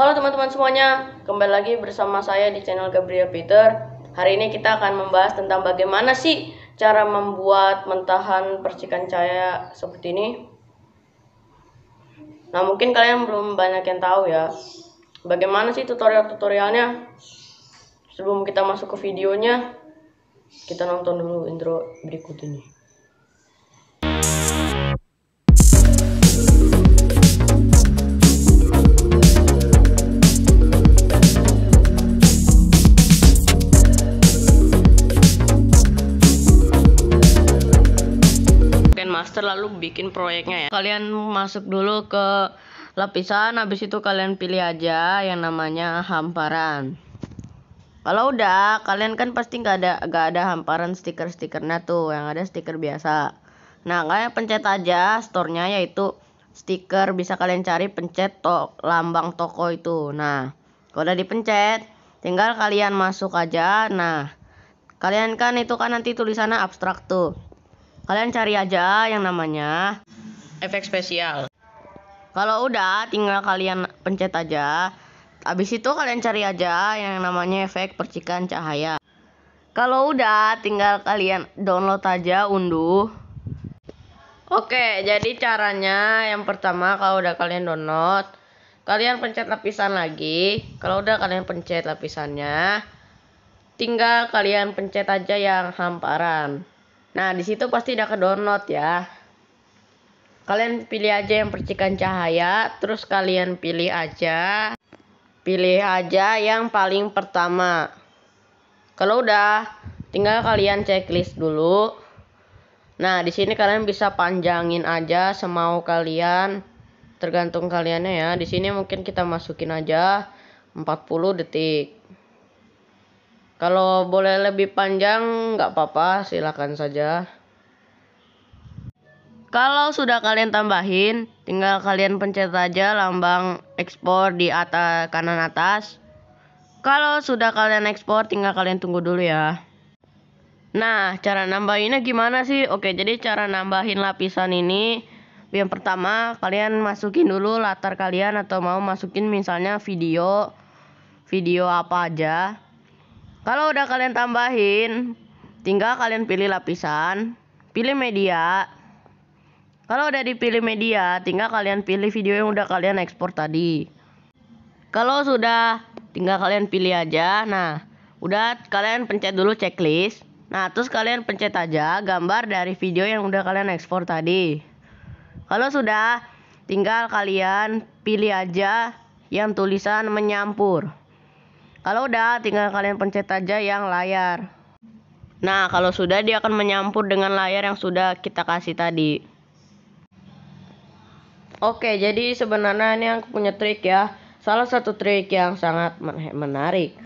Halo teman-teman semuanya, kembali lagi bersama saya di channel Gabriel Peter. Hari ini kita akan membahas tentang bagaimana sih cara membuat mentahan percikan cahaya seperti ini. Nah, mungkin kalian belum banyak yang tahu ya. Bagaimana sih tutorial-tutorialnya? Sebelum kita masuk ke videonya, kita nonton dulu intro berikut ini. terlalu bikin proyeknya ya. Kalian masuk dulu ke lapisan, habis itu kalian pilih aja yang namanya hamparan. Kalau udah, kalian kan pasti nggak ada nggak ada hamparan stiker-stikernya tuh, yang ada stiker biasa. Nah, kalian pencet aja store-nya yaitu stiker bisa kalian cari pencet to lambang toko itu. Nah, kalau udah dipencet, tinggal kalian masuk aja. Nah, kalian kan itu kan nanti tulisannya abstrak tuh. Kalian cari aja yang namanya efek spesial. Kalau udah tinggal kalian pencet aja. Habis itu kalian cari aja yang namanya efek percikan cahaya. Kalau udah tinggal kalian download aja unduh. Oke, jadi caranya yang pertama kalau udah kalian download, kalian pencet lapisan lagi. Kalau udah kalian pencet lapisannya, tinggal kalian pencet aja yang hamparan. Nah, di situ pasti udah ke-download ya. Kalian pilih aja yang percikan cahaya, terus kalian pilih aja pilih aja yang paling pertama. Kalau udah, tinggal kalian checklist dulu. Nah, di sini kalian bisa panjangin aja semau kalian tergantung kaliannya ya. Di sini mungkin kita masukin aja 40 detik. Kalau boleh lebih panjang nggak apa-apa, silakan saja. Kalau sudah kalian tambahin, tinggal kalian pencet aja lambang ekspor di atas kanan atas. Kalau sudah kalian ekspor, tinggal kalian tunggu dulu ya. Nah, cara nambahinnya gimana sih? Oke, jadi cara nambahin lapisan ini yang pertama kalian masukin dulu latar kalian atau mau masukin misalnya video video apa aja kalau udah kalian tambahin, tinggal kalian pilih lapisan, pilih media. Kalau udah dipilih media, tinggal kalian pilih video yang udah kalian ekspor tadi. Kalau sudah, tinggal kalian pilih aja. Nah, udah kalian pencet dulu checklist. Nah, terus kalian pencet aja gambar dari video yang udah kalian ekspor tadi. Kalau sudah, tinggal kalian pilih aja yang tulisan menyampur. Kalau udah, tinggal kalian pencet aja yang layar. Nah, kalau sudah dia akan menyampur dengan layar yang sudah kita kasih tadi. Oke, jadi sebenarnya ini aku punya trik ya. Salah satu trik yang sangat menarik.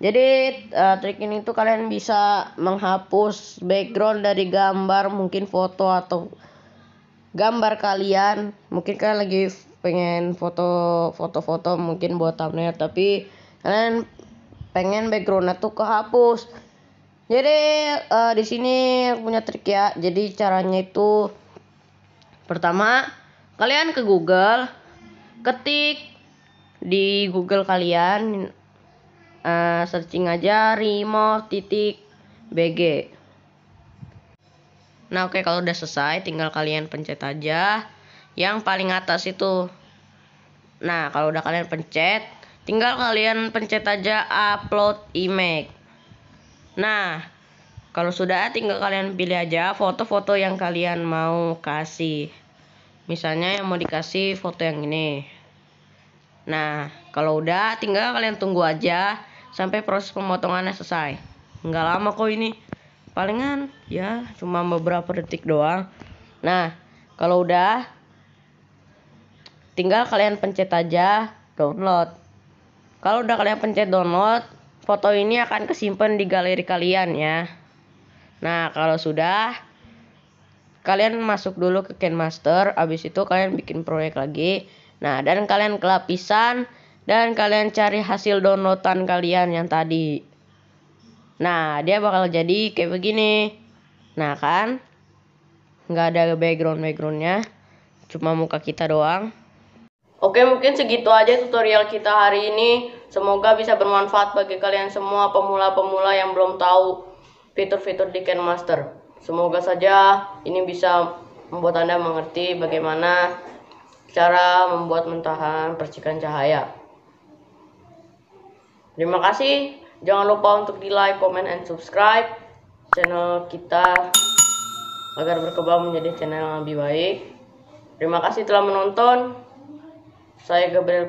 Jadi uh, trik ini tuh kalian bisa menghapus background dari gambar mungkin foto atau gambar kalian. Mungkin kalian lagi pengen foto foto-foto mungkin buat thumbnail tapi kalian pengen backgroundnya tuh kehapus jadi uh, di sini punya trik ya jadi caranya itu pertama kalian ke Google ketik di Google kalian uh, searching aja remote titik bg nah oke okay, kalau udah selesai tinggal kalian pencet aja yang paling atas itu nah kalau udah kalian pencet tinggal kalian pencet aja upload image nah kalau sudah tinggal kalian pilih aja foto-foto yang kalian mau kasih misalnya yang mau dikasih foto yang ini nah kalau udah tinggal kalian tunggu aja sampai proses pemotongannya selesai nggak lama kok ini palingan ya cuma beberapa detik doang nah kalau udah tinggal kalian pencet aja download kalau udah kalian pencet download, foto ini akan kesimpan di galeri kalian ya. Nah, kalau sudah kalian masuk dulu ke Master. habis itu kalian bikin proyek lagi. Nah, dan kalian kelapisan dan kalian cari hasil downloadan kalian yang tadi. Nah, dia bakal jadi kayak begini. Nah, kan? Nggak ada background-backgroundnya. Cuma muka kita doang. Oke, mungkin segitu aja tutorial kita hari ini. Semoga bisa bermanfaat bagi kalian semua pemula-pemula yang belum tahu fitur-fitur di Can Master. Semoga saja ini bisa membuat Anda mengerti bagaimana cara membuat mentahan percikan cahaya. Terima kasih. Jangan lupa untuk di like, comment, and subscribe channel kita agar berkembang menjadi channel yang lebih baik. Terima kasih telah menonton. Saya Gabriel.